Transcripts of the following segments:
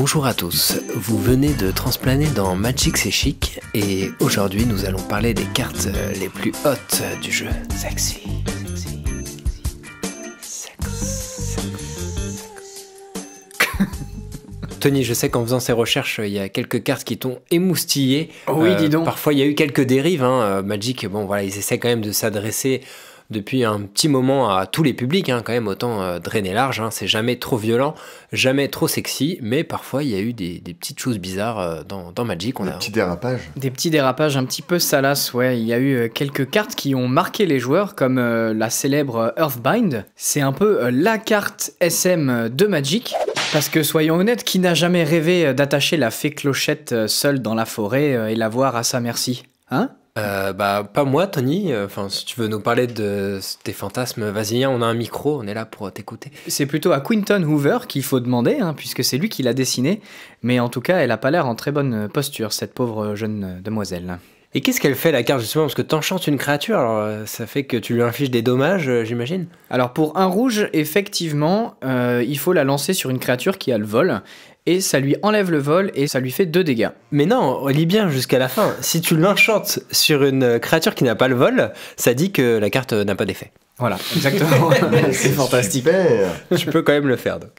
Bonjour à tous, vous venez de transplaner dans Magic c'est chic et aujourd'hui nous allons parler des cartes euh, les plus hautes du jeu. Sexy. sexy, sexy, Tony, je sais qu'en faisant ces recherches, il y a quelques cartes qui t'ont émoustillé. oui, dis euh, donc. Parfois, il y a eu quelques dérives. Hein. Euh, Magic, bon, voilà, ils essaient quand même de s'adresser depuis un petit moment à tous les publics, hein, quand même, autant euh, drainer large, hein, c'est jamais trop violent, jamais trop sexy, mais parfois il y a eu des, petites choses bizarres euh, dans, Magic. On des petits dérapages. Des petits dérapages un petit peu salaces, ouais. Il y a eu euh, quelques cartes qui ont marqué les joueurs, comme la célèbre Earthbind. C'est un peu la carte SM de Magic. Parce que soyons honnêtes, qui n'a jamais rêvé d'attacher la fée clochette seule dans la forêt et la voir à sa merci Hein euh, bah, pas moi, Tony. Euh, enfin, si tu veux nous parler de tes fantasmes, vas-y, hein, on a un micro, on est là pour t'écouter. C'est plutôt à Quinton Hoover qu'il faut demander, hein, puisque c'est lui qui l'a dessiné. Mais en tout cas, elle a pas l'air en très bonne posture, cette pauvre jeune euh, demoiselle. Et qu'est-ce qu'elle fait la carte justement Parce que t'enchantes une créature, euh, ça fait que tu lui infliges des dommages, euh, j'imagine Alors pour un rouge, effectivement, euh, il faut la lancer sur une créature qui a le vol. Et ça lui enlève le vol et ça lui fait deux dégâts. Mais non, lis bien jusqu'à la fin. Si tu l'enchantes sur une créature qui n'a pas le vol, ça dit que la carte n'a pas d'effet. Voilà, exactement. C'est fantastique. je Tu peux quand même le faire donc.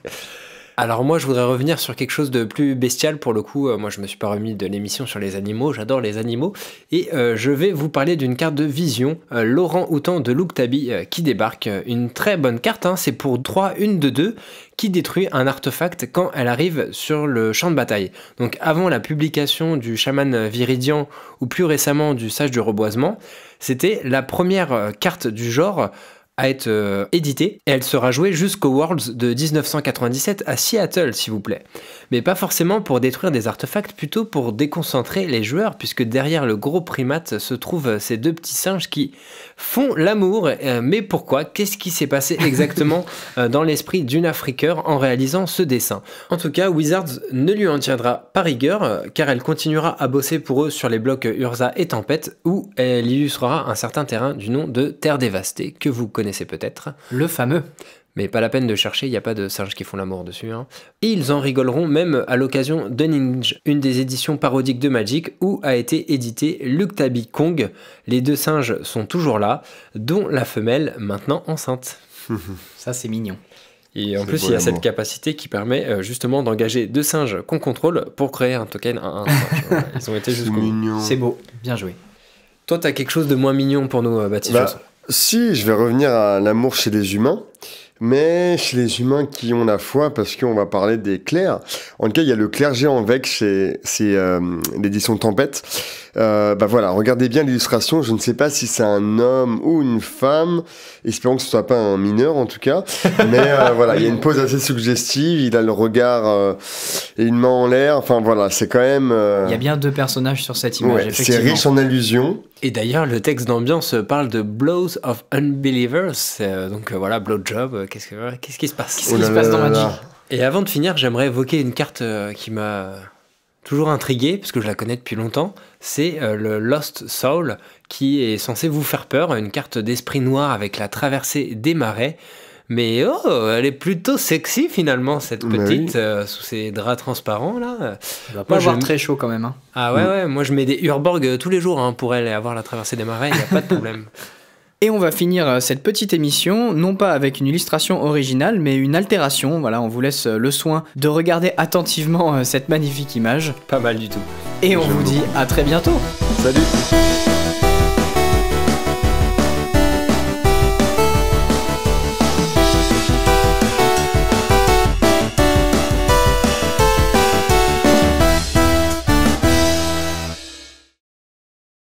Alors moi, je voudrais revenir sur quelque chose de plus bestial pour le coup. Euh, moi, je me suis pas remis de l'émission sur les animaux. J'adore les animaux et euh, je vais vous parler d'une carte de vision euh, Laurent Houtan de Louktabi qui débarque. Une très bonne carte. Hein. C'est pour 3 une de 2 qui détruit un artefact quand elle arrive sur le champ de bataille. Donc avant la publication du chaman Viridian ou plus récemment du sage du reboisement, c'était la première carte du genre être euh, édité, et elle sera jouée jusqu'au Worlds de 1997 à Seattle, s'il vous plaît. Mais pas forcément pour détruire des artefacts, plutôt pour déconcentrer les joueurs, puisque derrière le gros primate se trouvent ces deux petits singes qui font l'amour. Euh, mais pourquoi Qu'est-ce qui s'est passé exactement euh, dans l'esprit d'une Afriqueur en réalisant ce dessin En tout cas, Wizards ne lui en tiendra pas rigueur, car elle continuera à bosser pour eux sur les blocs Urza et Tempête, où elle illustrera un certain terrain du nom de Terre dévastée que vous connaissez c'est peut-être, le fameux. Mais pas la peine de chercher, il n'y a pas de singes qui font la mort dessus. Hein. Et ils en rigoleront même à l'occasion de Ninja, une des éditions parodiques de Magic où a été édité Luktabi Kong. Les deux singes sont toujours là, dont la femelle maintenant enceinte. Ça c'est mignon. Et en plus, il y a cette capacité qui permet euh, justement d'engager deux singes qu'on contrôle pour créer un token Ils ont été jusqu'au C'est beau, bien joué. Toi, t'as quelque chose de moins mignon pour nous, euh, bâtisseurs si, je vais revenir à l'amour chez les humains, mais chez les humains qui ont la foi, parce qu'on va parler des clercs. En tout cas, il y a le clergé en vec, c'est euh, l'édition Tempête. Euh, bah voilà, regardez bien l'illustration. Je ne sais pas si c'est un homme ou une femme. Espérons que ce soit pas un mineur en tout cas. Mais euh, voilà, il y a une pose assez suggestive. Il a le regard et une main en l'air. Enfin voilà, c'est quand même. Euh, il y a bien deux personnages sur cette image. c'est riche en allusions. Et d'ailleurs, le texte d'ambiance parle de blows of unbelievers. donc voilà, blowjob. Qu'est-ce qu'est-ce qui se passe Qu'est-ce qui se passe dans la oh vie Et avant de finir, j'aimerais évoquer une carte qui m'a toujours intrigué, parce que je la connais depuis longtemps, c'est euh, le Lost Soul, qui est censé vous faire peur, une carte d'esprit noir avec la traversée des marais. Mais oh, elle est plutôt sexy finalement, cette bah petite, euh, sous ses draps transparents là. Elle va pas avoir très chaud quand même. Hein. Ah ouais, mm. ouais, moi je mets des Urborg euh, tous les jours hein, pour elle et avoir la traversée des marais, il a pas de problème. Et on va finir euh, cette petite émission, non pas avec une illustration originale, mais une altération. Voilà, on vous laisse euh, le soin de regarder attentivement euh, cette magnifique image. Pas mal du tout. Et on vous dit à très bientôt. Salut